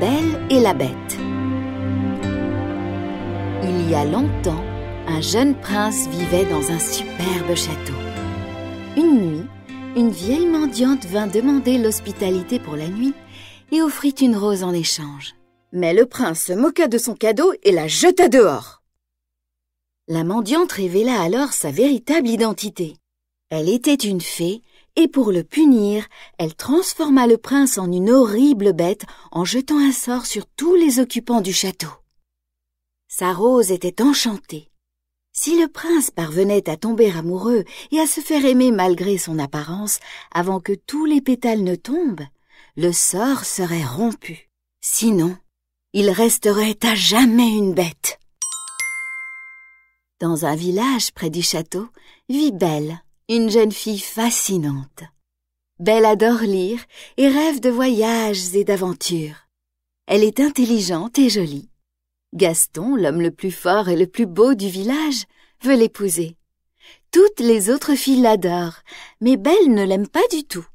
Belle et la Bête Il y a longtemps, un jeune prince vivait dans un superbe château. Une nuit, une vieille mendiante vint demander l'hospitalité pour la nuit et offrit une rose en échange. Mais le prince se moqua de son cadeau et la jeta dehors. La mendiante révéla alors sa véritable identité. Elle était une fée et pour le punir, elle transforma le prince en une horrible bête en jetant un sort sur tous les occupants du château. Sa rose était enchantée. Si le prince parvenait à tomber amoureux et à se faire aimer malgré son apparence avant que tous les pétales ne tombent, le sort serait rompu. Sinon, il resterait à jamais une bête. Dans un village près du château, vit Belle, une jeune fille fascinante. Belle adore lire et rêve de voyages et d'aventures. Elle est intelligente et jolie. Gaston, l'homme le plus fort et le plus beau du village, veut l'épouser. Toutes les autres filles l'adorent, mais Belle ne l'aime pas du tout.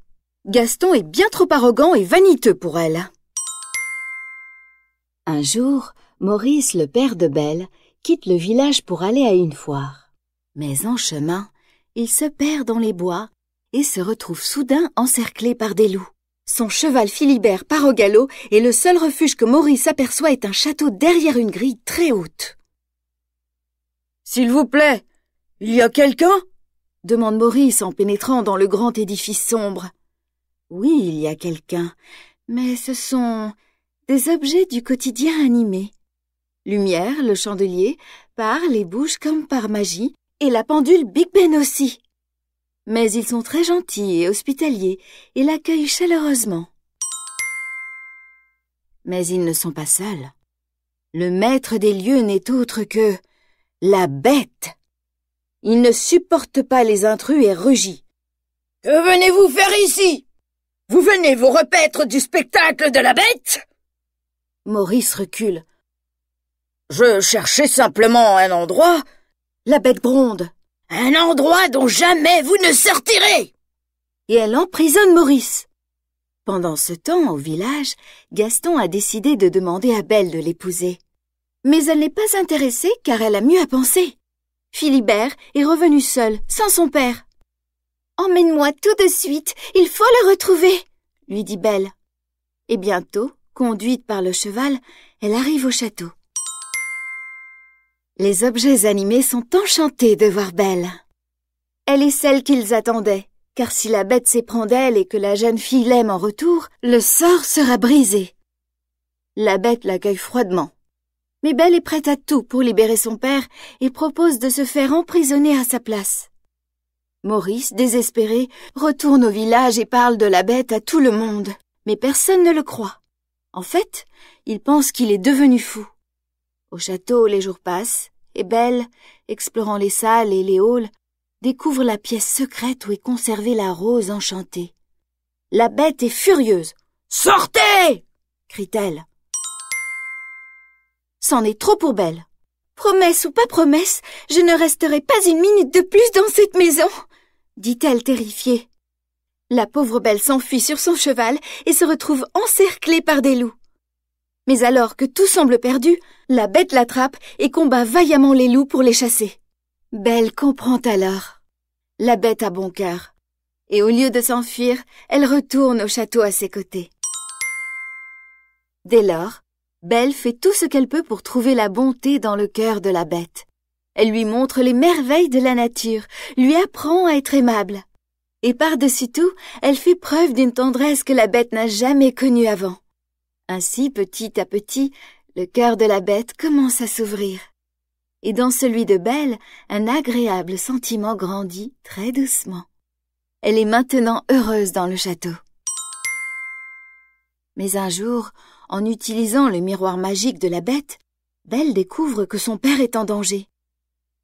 Gaston est bien trop arrogant et vaniteux pour elle. Un jour, Maurice, le père de Belle, quitte le village pour aller à une foire. Mais en chemin, il se perd dans les bois et se retrouve soudain encerclé par des loups. Son cheval Philibert part au galop et le seul refuge que Maurice aperçoit est un château derrière une grille très haute. S'il vous plaît, il y a quelqu'un demande Maurice en pénétrant dans le grand édifice sombre. Oui, il y a quelqu'un, mais ce sont des objets du quotidien animé. » Lumière, le chandelier, parle et bouge comme par magie, et la pendule Big Ben aussi. Mais ils sont très gentils et hospitaliers et l'accueillent chaleureusement. Mais ils ne sont pas seuls. Le maître des lieux n'est autre que la bête. Il ne supporte pas les intrus et rugit. Que venez-vous faire ici Vous venez vous repaître du spectacle de la bête Maurice recule. Je cherchais simplement un endroit la bête Bronde, Un endroit dont jamais vous ne sortirez. Et elle emprisonne Maurice. Pendant ce temps, au village, Gaston a décidé de demander à Belle de l'épouser. Mais elle n'est pas intéressée car elle a mieux à penser. Philibert est revenu seul, sans son père. Emmène-moi tout de suite, il faut le retrouver, lui dit Belle. Et bientôt, conduite par le cheval, elle arrive au château. Les objets animés sont enchantés de voir Belle. Elle est celle qu'ils attendaient, car si la bête s'éprend d'elle et que la jeune fille l'aime en retour, le sort sera brisé. La bête l'accueille froidement. Mais Belle est prête à tout pour libérer son père et propose de se faire emprisonner à sa place. Maurice, désespéré, retourne au village et parle de la bête à tout le monde. Mais personne ne le croit. En fait, il pense qu'il est devenu fou. Au château, les jours passent, et Belle, explorant les salles et les halls, découvre la pièce secrète où est conservée la rose enchantée. La bête est furieuse. Sortez crie-t-elle. C'en est trop pour Belle. Promesse ou pas promesse, je ne resterai pas une minute de plus dans cette maison, dit-elle terrifiée. La pauvre Belle s'enfuit sur son cheval et se retrouve encerclée par des loups. Mais alors que tout semble perdu, la bête l'attrape et combat vaillamment les loups pour les chasser. Belle comprend alors. La bête a bon cœur. Et au lieu de s'enfuir, elle retourne au château à ses côtés. Dès lors, Belle fait tout ce qu'elle peut pour trouver la bonté dans le cœur de la bête. Elle lui montre les merveilles de la nature, lui apprend à être aimable. Et par-dessus tout, elle fait preuve d'une tendresse que la bête n'a jamais connue avant. Ainsi, petit à petit, le cœur de la bête commence à s'ouvrir. Et dans celui de Belle, un agréable sentiment grandit très doucement. Elle est maintenant heureuse dans le château. Mais un jour, en utilisant le miroir magique de la bête, Belle découvre que son père est en danger.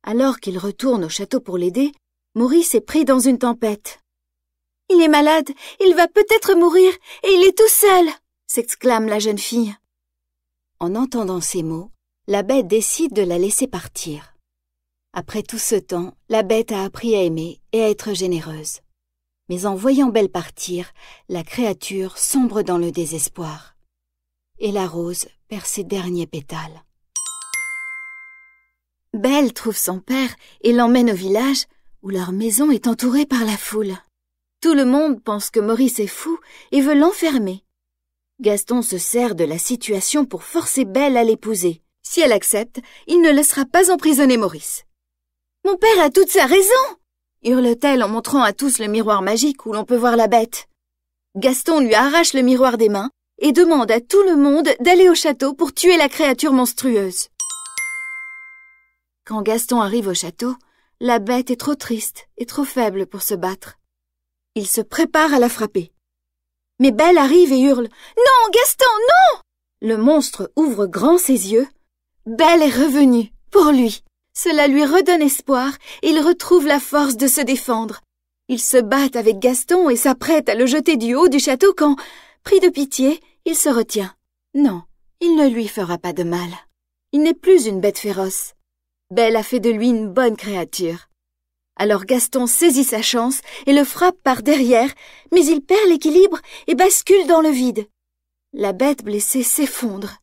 Alors qu'il retourne au château pour l'aider, Maurice est pris dans une tempête. Il est malade, il va peut-être mourir, et il est tout seul s'exclame la jeune fille. En entendant ces mots, la bête décide de la laisser partir. Après tout ce temps, la bête a appris à aimer et à être généreuse. Mais en voyant Belle partir, la créature sombre dans le désespoir. Et la rose perd ses derniers pétales. Belle trouve son père et l'emmène au village où leur maison est entourée par la foule. Tout le monde pense que Maurice est fou et veut l'enfermer. Gaston se sert de la situation pour forcer Belle à l'épouser. Si elle accepte, il ne laissera pas emprisonner Maurice. Mon père a toute sa raison hurle-t-elle en montrant à tous le miroir magique où l'on peut voir la bête. Gaston lui arrache le miroir des mains et demande à tout le monde d'aller au château pour tuer la créature monstrueuse. Quand Gaston arrive au château, la bête est trop triste et trop faible pour se battre. Il se prépare à la frapper mais Belle arrive et hurle Non, Gaston, non Le monstre ouvre grand ses yeux. Belle est revenue, pour lui. Cela lui redonne espoir et il retrouve la force de se défendre. Il se bat avec Gaston et s'apprête à le jeter du haut du château quand, pris de pitié, il se retient. Non, il ne lui fera pas de mal. Il n'est plus une bête féroce. Belle a fait de lui une bonne créature. Alors Gaston saisit sa chance et le frappe par derrière, mais il perd l'équilibre et bascule dans le vide. La bête blessée s'effondre.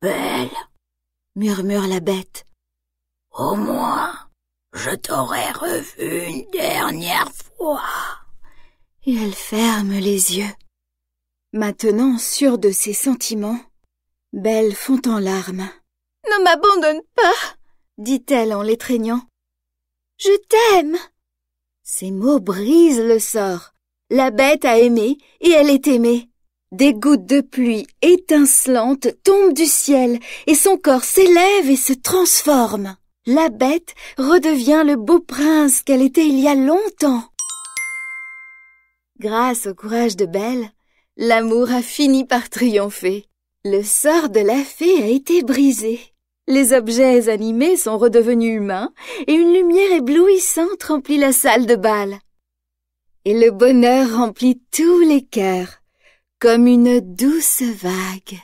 Belle, murmure la bête. Au moins, je t'aurais revu une dernière fois. Et elle ferme les yeux. Maintenant sûre de ses sentiments, Belle fond en larmes. Ne m'abandonne pas, dit-elle en l'étreignant. Je t'aime. Ces mots brisent le sort. La bête a aimé et elle est aimée. Des gouttes de pluie étincelantes tombent du ciel et son corps s'élève et se transforme. La bête redevient le beau prince qu'elle était il y a longtemps. Grâce au courage de Belle, l'amour a fini par triompher. Le sort de la fée a été brisé. Les objets animés sont redevenus humains et une lumière éblouissante remplit la salle de bal. Et le bonheur remplit tous les cœurs comme une douce vague.